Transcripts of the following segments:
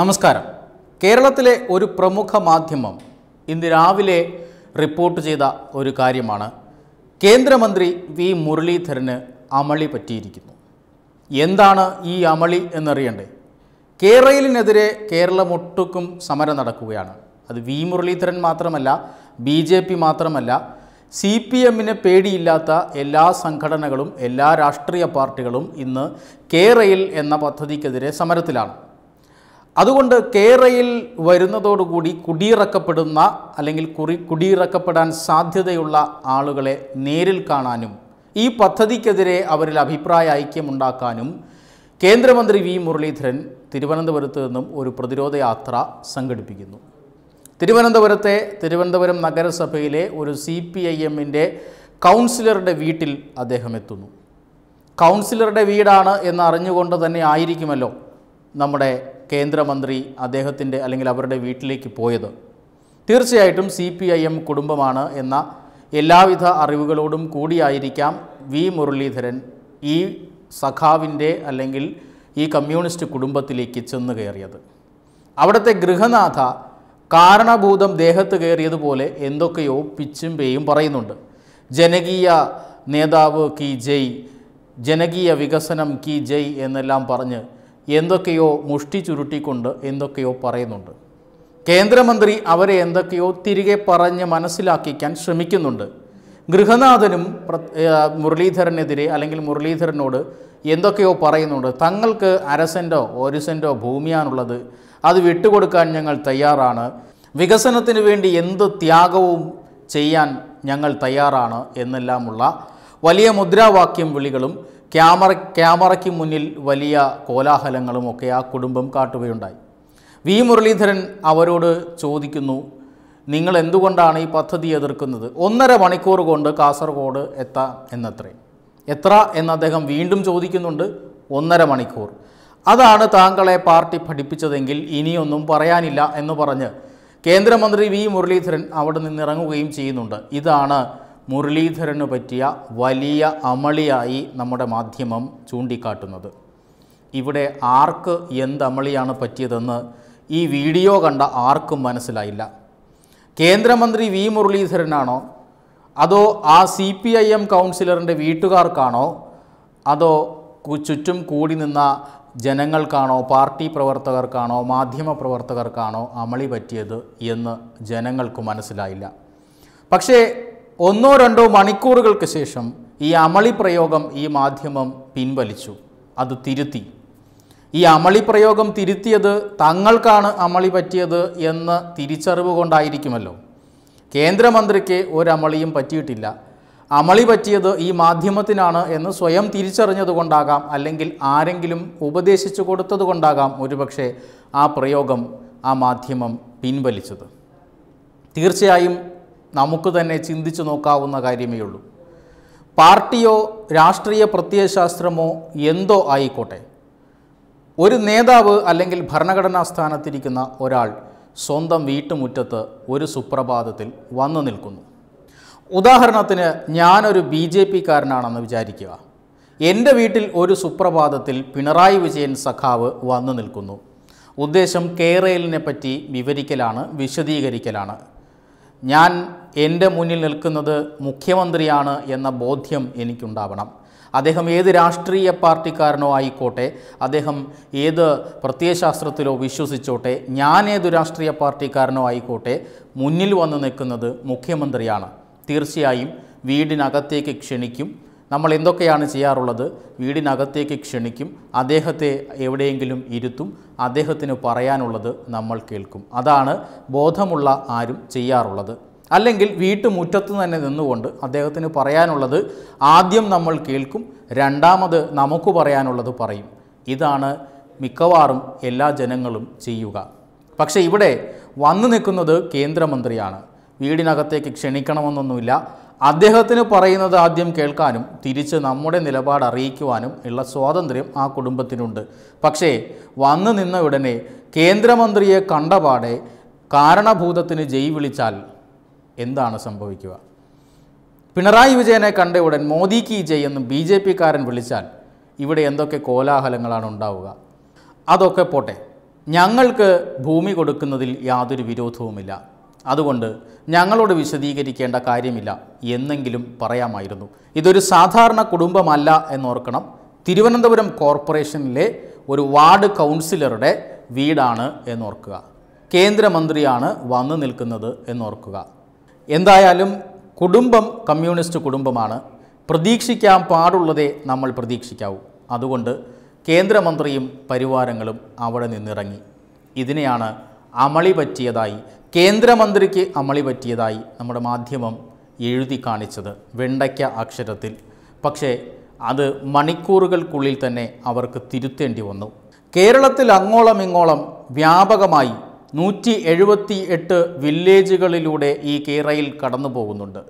നമസ്കാരം കേരളത്തിലെ ഒരു പ്രമുഖ മാധ്യമം ഇന്ന് രാവിലെ റിപ്പോർട്ട് ചെയ്ത ഒരു കാര്യമാണ് കേന്ദ്രമന്ത്രി വി മുരളീധരന് അമളി പറ്റിയിരിക്കുന്നു എന്താണ് ഈ അമളി എന്നറിയണ്ടേ കേരളിനെതിരെ കേരളമൊട്ടുക്കും സമരം നടക്കുകയാണ് അത് വി മുരളീധരൻ മാത്രമല്ല ബി ജെ പി മാത്രമല്ല സി പി എമ്മിന് പേടിയില്ലാത്ത എല്ലാ സംഘടനകളും എല്ലാ രാഷ്ട്രീയ പാർട്ടികളും ഇന്ന് കേരയിൽ എന്ന പദ്ധതിക്കെതിരെ സമരത്തിലാണ് അതുകൊണ്ട് കേരയിൽ വരുന്നതോടുകൂടി കുടിയിറക്കപ്പെടുന്ന അല്ലെങ്കിൽ കുറി കുടിയിറക്കപ്പെടാൻ സാധ്യതയുള്ള ആളുകളെ നേരിൽ കാണാനും ഈ പദ്ധതിക്കെതിരെ അവരിൽ അഭിപ്രായ ഐക്യമുണ്ടാക്കാനും കേന്ദ്രമന്ത്രി വി മുരളീധരൻ തിരുവനന്തപുരത്ത് നിന്നും ഒരു പ്രതിരോധ യാത്ര സംഘടിപ്പിക്കുന്നു തിരുവനന്തപുരത്തെ തിരുവനന്തപുരം നഗരസഭയിലെ ഒരു സി പി ഐ എമ്മിൻ്റെ കൗൺസിലറുടെ വീട്ടിൽ അദ്ദേഹം എത്തുന്നു കൗൺസിലറുടെ വീടാണ് എന്നറിഞ്ഞുകൊണ്ട് തന്നെ ആയിരിക്കുമല്ലോ നമ്മുടെ കേന്ദ്രമന്ത്രി അദ്ദേഹത്തിൻ്റെ അല്ലെങ്കിൽ അവരുടെ വീട്ടിലേക്ക് പോയത് തീർച്ചയായിട്ടും സി പി ഐ എം കുടുംബമാണ് എന്ന എല്ലാവിധ അറിവുകളോടും കൂടിയായിരിക്കാം വി മുരളീധരൻ ഈ സഖാവിൻ്റെ അല്ലെങ്കിൽ ഈ കമ്മ്യൂണിസ്റ്റ് കുടുംബത്തിലേക്ക് ചെന്നു കയറിയത് അവിടുത്തെ ഗൃഹനാഥ കാരണഭൂതം ദേഹത്ത് കയറിയതുപോലെ എന്തൊക്കെയോ പിച്ചും പേയും പറയുന്നുണ്ട് ജനകീയ നേതാവ് കി ജയ് ജനകീയ വികസനം കി ജയ് എന്നെല്ലാം പറഞ്ഞ് എന്തൊക്കെയോ മുഷ്ടി ചുരുട്ടിക്കൊണ്ട് എന്തൊക്കെയോ പറയുന്നുണ്ട് കേന്ദ്രമന്ത്രി അവരെ എന്തൊക്കെയോ തിരികെ പറഞ്ഞ് മനസ്സിലാക്കിക്കാൻ ശ്രമിക്കുന്നുണ്ട് ഗൃഹനാഥനും മുരളീധരനെതിരെ അല്ലെങ്കിൽ മുരളീധരനോട് എന്തൊക്കെയോ പറയുന്നുണ്ട് തങ്ങൾക്ക് അരസെൻ്റോ ഒരു സെൻറ്റോ ഭൂമിയാണുള്ളത് അത് വിട്ടുകൊടുക്കാൻ ഞങ്ങൾ തയ്യാറാണ് വികസനത്തിന് വേണ്ടി എന്ത് ത്യാഗവും ചെയ്യാൻ ഞങ്ങൾ തയ്യാറാണ് എന്നെല്ലാമുള്ള വലിയ മുദ്രാവാക്യം വിളികളും ക്യാമറ ക്യാമറയ്ക്ക് മുന്നിൽ വലിയ കോലാഹലങ്ങളും ഒക്കെ ആ കുടുംബം കാട്ടുകയുണ്ടായി വി മുരളീധരൻ അവരോട് ചോദിക്കുന്നു നിങ്ങൾ എന്തുകൊണ്ടാണ് ഈ പദ്ധതി എതിർക്കുന്നത് ഒന്നര മണിക്കൂർ കൊണ്ട് കാസർഗോഡ് എത്താം എന്നത്രേ എത്ര എന്ന് അദ്ദേഹം വീണ്ടും ചോദിക്കുന്നുണ്ട് ഒന്നര മണിക്കൂർ അതാണ് താങ്കളെ പാർട്ടി പഠിപ്പിച്ചതെങ്കിൽ ഇനിയൊന്നും പറയാനില്ല എന്ന് പറഞ്ഞ് കേന്ദ്രമന്ത്രി വി മുരളീധരൻ അവിടെ നിന്നിറങ്ങുകയും ചെയ്യുന്നുണ്ട് ഇതാണ് മുരളീധരന് പറ്റിയ വലിയ അമളിയായി നമ്മുടെ മാധ്യമം ചൂണ്ടിക്കാട്ടുന്നത് ഇവിടെ ആർക്ക് എന്ത് അമളിയാണ് പറ്റിയതെന്ന് ഈ വീഡിയോ കണ്ട ആർക്കും മനസ്സിലായില്ല കേന്ദ്രമന്ത്രി വി മുരളീധരനാണോ അതോ ആ സി പി ഐ എം കൗൺസിലറിൻ്റെ വീട്ടുകാർക്കാണോ അതോ ചുറ്റും കൂടി നിന്ന ജനങ്ങൾക്കാണോ പാർട്ടി പ്രവർത്തകർക്കാണോ മാധ്യമ പ്രവർത്തകർക്കാണോ അമളി പറ്റിയത് എന്ന് ജനങ്ങൾക്ക് മനസ്സിലായില്ല പക്ഷേ ഒന്നോ രണ്ടോ മണിക്കൂറുകൾക്ക് ശേഷം ഈ അമളി പ്രയോഗം ഈ മാധ്യമം പിൻവലിച്ചു അത് തിരുത്തി ഈ അമളി പ്രയോഗം തിരുത്തിയത് തങ്ങൾക്കാണ് അമളി പറ്റിയത് എന്ന് തിരിച്ചറിവ് കൊണ്ടായിരിക്കുമല്ലോ കേന്ദ്രമന്ത്രിക്ക് ഒരമളിയും പറ്റിയിട്ടില്ല അമളി പറ്റിയത് ഈ മാധ്യമത്തിനാണ് എന്ന് സ്വയം തിരിച്ചറിഞ്ഞതുകൊണ്ടാകാം അല്ലെങ്കിൽ ആരെങ്കിലും ഉപദേശിച്ചു കൊടുത്തതുകൊണ്ടാകാം ഒരുപക്ഷെ ആ പ്രയോഗം ആ മാധ്യമം പിൻവലിച്ചത് തീർച്ചയായും നമുക്ക് തന്നെ ചിന്തിച്ചു നോക്കാവുന്ന കാര്യമേ ഉള്ളൂ പാർട്ടിയോ രാഷ്ട്രീയ പ്രത്യയശാസ്ത്രമോ എന്തോ ആയിക്കോട്ടെ ഒരു നേതാവ് അല്ലെങ്കിൽ ഭരണഘടനാ സ്ഥാനത്തിരിക്കുന്ന ഒരാൾ സ്വന്തം വീട്ടുമുറ്റത്ത് ഒരു സുപ്രഭാതത്തിൽ വന്നു നിൽക്കുന്നു ഉദാഹരണത്തിന് ഞാനൊരു ബി ജെ കാരനാണെന്ന് വിചാരിക്കുക എൻ്റെ വീട്ടിൽ ഒരു സുപ്രഭാതത്തിൽ പിണറായി വിജയൻ സഖാവ് വന്നു നിൽക്കുന്നു ഉദ്ദേശം കേരളിനെ പറ്റി വിവരിക്കലാണ് വിശദീകരിക്കലാണ് ഞാൻ എൻ്റെ മുന്നിൽ നിൽക്കുന്നത് മുഖ്യമന്ത്രിയാണ് എന്ന ബോധ്യം എനിക്കുണ്ടാവണം അദ്ദേഹം ഏത് രാഷ്ട്രീയ പാർട്ടിക്കാരനോ ആയിക്കോട്ടെ അദ്ദേഹം ഏത് പ്രത്യയശാസ്ത്രത്തിലോ വിശ്വസിച്ചോട്ടെ ഞാൻ ഏത് രാഷ്ട്രീയ പാർട്ടിക്കാരനോ ആയിക്കോട്ടെ മുന്നിൽ വന്ന് നിൽക്കുന്നത് മുഖ്യമന്ത്രിയാണ് തീർച്ചയായും വീടിനകത്തേക്ക് ക്ഷണിക്കും നമ്മൾ എന്തൊക്കെയാണ് ചെയ്യാറുള്ളത് വീടിനകത്തേക്ക് ക്ഷണിക്കും അദ്ദേഹത്തെ എവിടെയെങ്കിലും ഇരുത്തും അദ്ദേഹത്തിന് പറയാനുള്ളത് നമ്മൾ കേൾക്കും അതാണ് ബോധമുള്ള ആരും ചെയ്യാറുള്ളത് അല്ലെങ്കിൽ വീട്ടുമുറ്റത്ത് തന്നെ നിന്നുകൊണ്ട് അദ്ദേഹത്തിന് പറയാനുള്ളത് ആദ്യം നമ്മൾ കേൾക്കും രണ്ടാമത് നമുക്ക് പറയാനുള്ളത് പറയും ഇതാണ് മിക്കവാറും എല്ലാ ജനങ്ങളും ചെയ്യുക പക്ഷേ ഇവിടെ വന്നു നിൽക്കുന്നത് കേന്ദ്രമന്ത്രിയാണ് വീടിനകത്തേക്ക് ക്ഷണിക്കണമെന്നൊന്നുമില്ല അദ്ദേഹത്തിന് പറയുന്നത് ആദ്യം കേൾക്കാനും തിരിച്ച് നമ്മുടെ നിലപാട് അറിയിക്കുവാനും ഉള്ള സ്വാതന്ത്ര്യം ആ കുടുംബത്തിനുണ്ട് പക്ഷേ വന്നു നിന്ന ഉടനെ കേന്ദ്രമന്ത്രിയെ കണ്ടപാടെ കാരണഭൂതത്തിന് ജയ് വിളിച്ചാൽ എന്താണ് സംഭവിക്കുക പിണറായി വിജയനെ കണ്ട ഉടൻ മോദി കി ജയ് എന്ന് ബി ജെ കാരൻ വിളിച്ചാൽ ഇവിടെ എന്തൊക്കെ കോലാഹലങ്ങളാണ് ഉണ്ടാവുക അതൊക്കെ പോട്ടെ ഞങ്ങൾക്ക് ഭൂമി കൊടുക്കുന്നതിൽ യാതൊരു വിരോധവുമില്ല അതുകൊണ്ട് ഞങ്ങളോട് വിശദീകരിക്കേണ്ട കാര്യമില്ല എന്നെങ്കിലും പറയാമായിരുന്നു ഇതൊരു സാധാരണ കുടുംബമല്ല എന്നോർക്കണം തിരുവനന്തപുരം കോർപ്പറേഷനിലെ ഒരു വാർഡ് കൗൺസിലറുടെ വീടാണ് എന്നോർക്കുക കേന്ദ്രമന്ത്രിയാണ് വന്നു നിൽക്കുന്നത് എന്നോർക്കുക എന്തായാലും കുടുംബം കമ്മ്യൂണിസ്റ്റ് കുടുംബമാണ് പ്രതീക്ഷിക്കാൻ പാടുള്ളതേ നമ്മൾ പ്രതീക്ഷിക്കാവൂ അതുകൊണ്ട് കേന്ദ്രമന്ത്രിയും പരിവാരങ്ങളും അവിടെ നിന്നിറങ്ങി ഇതിനെയാണ് അമളി പറ്റിയതായി കേന്ദ്രമന്ത്രിക്ക് അമളി പറ്റിയതായി നമ്മുടെ മാധ്യമം എഴുതി കാണിച്ചത് വെണ്ടയ്ക്ക അക്ഷരത്തിൽ പക്ഷേ അത് മണിക്കൂറുകൾക്കുള്ളിൽ തന്നെ അവർക്ക് തിരുത്തേണ്ടി വന്നു കേരളത്തിൽ അങ്ങോളം ഇങ്ങോളം വ്യാപകമായി നൂറ്റി എഴുപത്തി എട്ട് വില്ലേജുകളിലൂടെ ഈ കേരയിൽ കടന്നു പോകുന്നുണ്ട്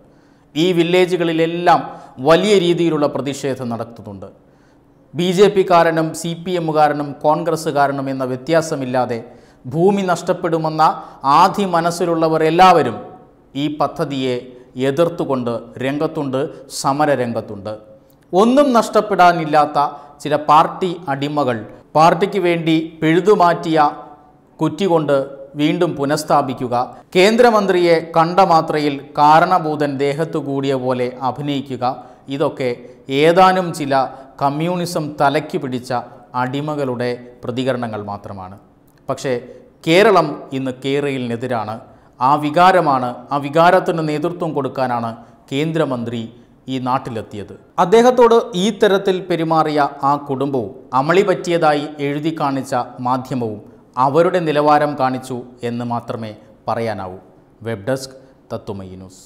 ഈ വില്ലേജുകളിലെല്ലാം വലിയ രീതിയിലുള്ള പ്രതിഷേധം നടത്തുന്നുണ്ട് ബി ജെ കാരനും സി പി എമ്മുകാരനും കോൺഗ്രസ്സുകാരനും എന്ന വ്യത്യാസമില്ലാതെ ഭൂമി നഷ്ടപ്പെടുമെന്ന ആധി മനസ്സിലുള്ളവർ എല്ലാവരും ഈ പദ്ധതിയെ എതിർത്തുകൊണ്ട് രംഗത്തുണ്ട് സമരരംഗത്തുണ്ട് ഒന്നും നഷ്ടപ്പെടാനില്ലാത്ത ചില പാർട്ടി അടിമകൾ പാർട്ടിക്ക് വേണ്ടി പിഴുതുമാറ്റിയ കുറ്റികൊണ്ട് വീണ്ടും പുനഃസ്ഥാപിക്കുക കേന്ദ്രമന്ത്രിയെ കണ്ട മാത്രയിൽ കാരണഭൂതൻ ദേഹത്തു കൂടിയ പോലെ അഭിനയിക്കുക ഇതൊക്കെ ഏതാനും ചില കമ്മ്യൂണിസം തലയ്ക്ക് പിടിച്ച അടിമകളുടെ പ്രതികരണങ്ങൾ മാത്രമാണ് പക്ഷേ കേരളം ഇന്ന് കേരളിനെതിരാണ് ആ വികാരമാണ് ആ വികാരത്തിന് നേതൃത്വം കൊടുക്കാനാണ് കേന്ദ്രമന്ത്രി ഈ നാട്ടിലെത്തിയത് അദ്ദേഹത്തോട് ഈ തരത്തിൽ പെരുമാറിയ ആ കുടുംബവും അമളി പറ്റിയതായി എഴുതി കാണിച്ച മാധ്യമവും അവരുടെ നിലവാരം കാണിച്ചു എന്ന് മാത്രമേ പറയാനാവൂ വെബ് ഡെസ്ക് തത്തുമയി ന്യൂസ്